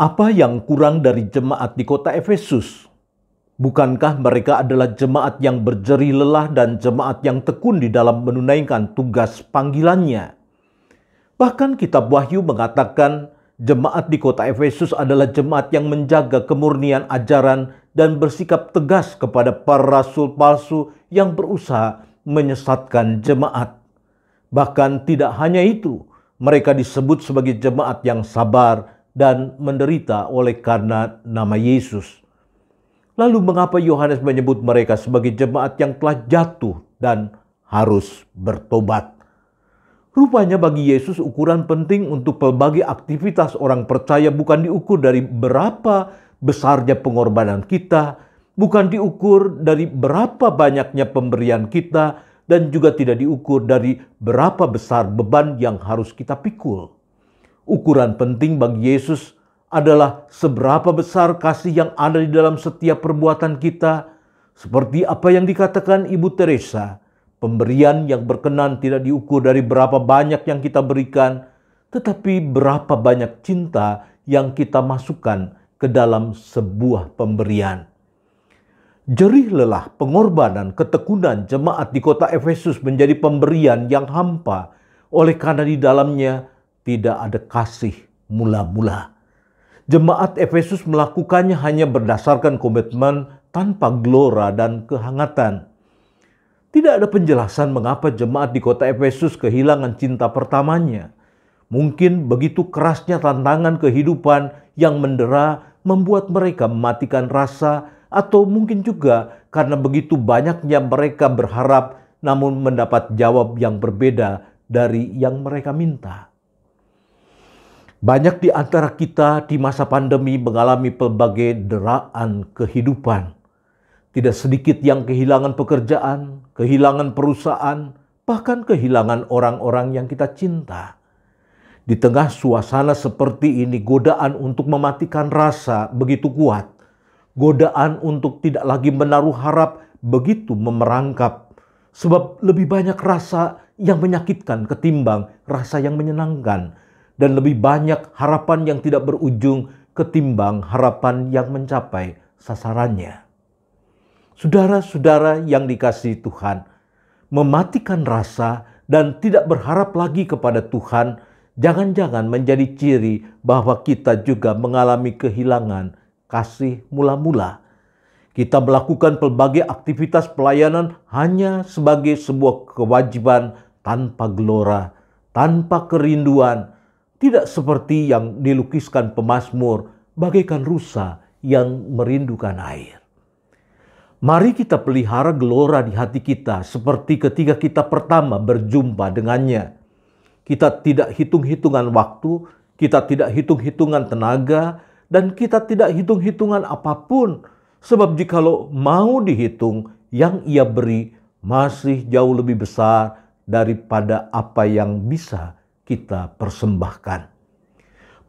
Apa yang kurang dari jemaat di kota Efesus? Bukankah mereka adalah jemaat yang berjeri lelah dan jemaat yang tekun di dalam menunaikan tugas panggilannya? Bahkan kitab Wahyu mengatakan jemaat di kota Efesus adalah jemaat yang menjaga kemurnian ajaran dan bersikap tegas kepada para rasul palsu yang berusaha menyesatkan jemaat. Bahkan tidak hanya itu, mereka disebut sebagai jemaat yang sabar dan menderita oleh karena nama Yesus. Lalu mengapa Yohanes menyebut mereka sebagai jemaat yang telah jatuh dan harus bertobat? Rupanya bagi Yesus ukuran penting untuk pelbagai aktivitas orang percaya bukan diukur dari berapa besarnya pengorbanan kita, bukan diukur dari berapa banyaknya pemberian kita, dan juga tidak diukur dari berapa besar beban yang harus kita pikul. Ukuran penting bagi Yesus adalah seberapa besar kasih yang ada di dalam setiap perbuatan kita, seperti apa yang dikatakan Ibu Teresa. Pemberian yang berkenan tidak diukur dari berapa banyak yang kita berikan, tetapi berapa banyak cinta yang kita masukkan ke dalam sebuah pemberian. Jerih lelah pengorbanan ketekunan jemaat di kota Efesus menjadi pemberian yang hampa, oleh karena di dalamnya tidak ada kasih mula-mula. Jemaat Efesus melakukannya hanya berdasarkan komitmen tanpa gelora dan kehangatan. Tidak ada penjelasan mengapa jemaat di kota Efesus kehilangan cinta pertamanya. Mungkin begitu kerasnya tantangan kehidupan yang mendera membuat mereka mematikan rasa atau mungkin juga karena begitu banyaknya mereka berharap namun mendapat jawab yang berbeda dari yang mereka minta. Banyak di antara kita di masa pandemi mengalami pelbagai deraan kehidupan. Tidak sedikit yang kehilangan pekerjaan, kehilangan perusahaan, bahkan kehilangan orang-orang yang kita cinta. Di tengah suasana seperti ini, godaan untuk mematikan rasa begitu kuat, godaan untuk tidak lagi menaruh harap begitu memerangkap, sebab lebih banyak rasa yang menyakitkan ketimbang rasa yang menyenangkan dan lebih banyak harapan yang tidak berujung ketimbang harapan yang mencapai sasarannya. Saudara-saudara yang dikasihi Tuhan, mematikan rasa dan tidak berharap lagi kepada Tuhan jangan-jangan menjadi ciri bahwa kita juga mengalami kehilangan kasih mula-mula. Kita melakukan pelbagai aktivitas pelayanan hanya sebagai sebuah kewajiban tanpa gelora, tanpa kerinduan, tidak seperti yang dilukiskan pemazmur, bagaikan rusa yang merindukan air. Mari kita pelihara gelora di hati kita, seperti ketika kita pertama berjumpa dengannya. Kita tidak hitung-hitungan waktu, kita tidak hitung-hitungan tenaga, dan kita tidak hitung-hitungan apapun. Sebab, jikalau mau dihitung, yang ia beri masih jauh lebih besar daripada apa yang bisa kita persembahkan.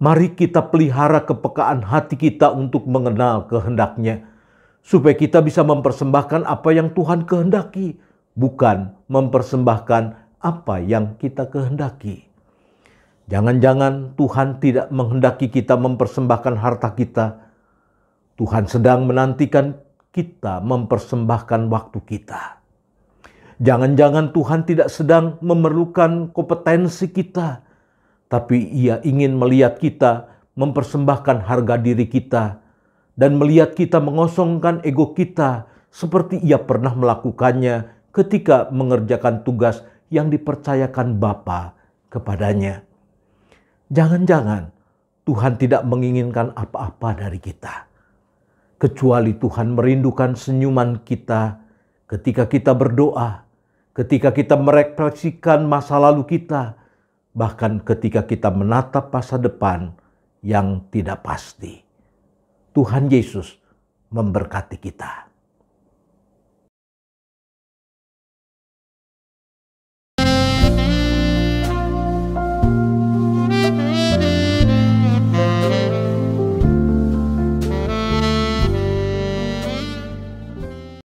Mari kita pelihara kepekaan hati kita untuk mengenal kehendaknya, supaya kita bisa mempersembahkan apa yang Tuhan kehendaki, bukan mempersembahkan apa yang kita kehendaki. Jangan-jangan Tuhan tidak menghendaki kita mempersembahkan harta kita. Tuhan sedang menantikan kita mempersembahkan waktu kita. Jangan-jangan Tuhan tidak sedang memerlukan kompetensi kita, tapi Ia ingin melihat kita mempersembahkan harga diri kita dan melihat kita mengosongkan ego kita seperti Ia pernah melakukannya ketika mengerjakan tugas yang dipercayakan Bapa kepadanya. Jangan-jangan Tuhan tidak menginginkan apa-apa dari kita, kecuali Tuhan merindukan senyuman kita ketika kita berdoa ketika kita merefleksikan masa lalu kita, bahkan ketika kita menatap masa depan yang tidak pasti. Tuhan Yesus memberkati kita.